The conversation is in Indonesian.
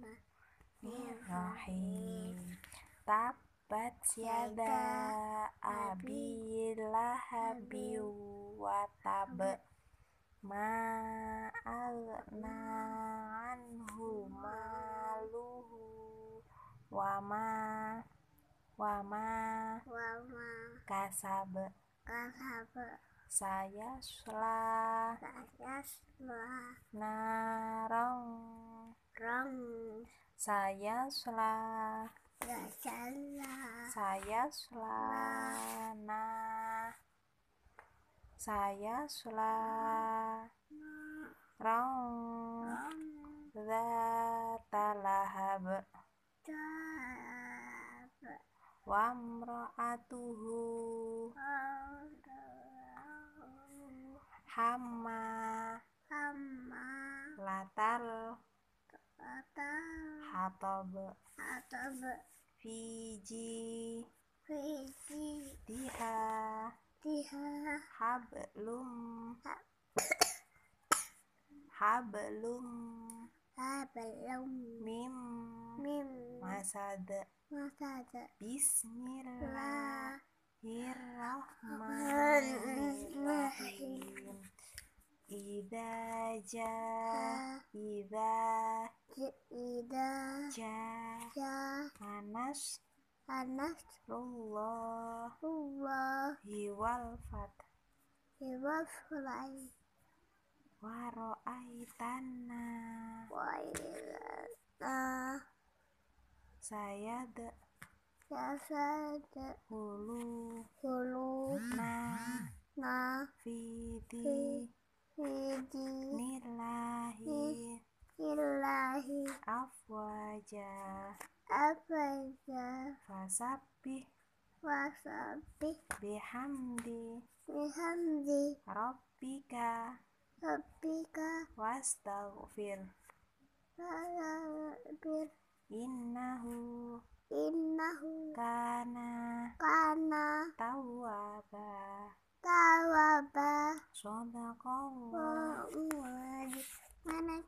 Bismillahirrahmanirrahim. Tabat yada abi lahabi watabe tab ma agna anhu maluhu wama wama wa ma kasab saya selah saya selah narong sekarang saya selah saya salah. saya selana saya selah rong zatalahab wamra'atuhu hamma hamma latal Hatab. Hatab. Fiji. Fiji. Diha. Diha. Hablum. Hablum. Hablum. Mim. Mim. Masad. Masad. Bismillahirrahmanirrahim. Idza jaa Ida Ja Ja panas Anas Rullah Rullah Hiwal Fat Hiwal Fulai Waro'aitana waira Saya de Ya saya de Hulu Hulu Na Na Fidi Fidi ilahi afwaja afwaja fasabih wasabih bihamdi bihamdi rabbika rabbika wastaghfir wastaghfir innahu innahu kana kana tawwaba tawwaba sadaqallahu wa mana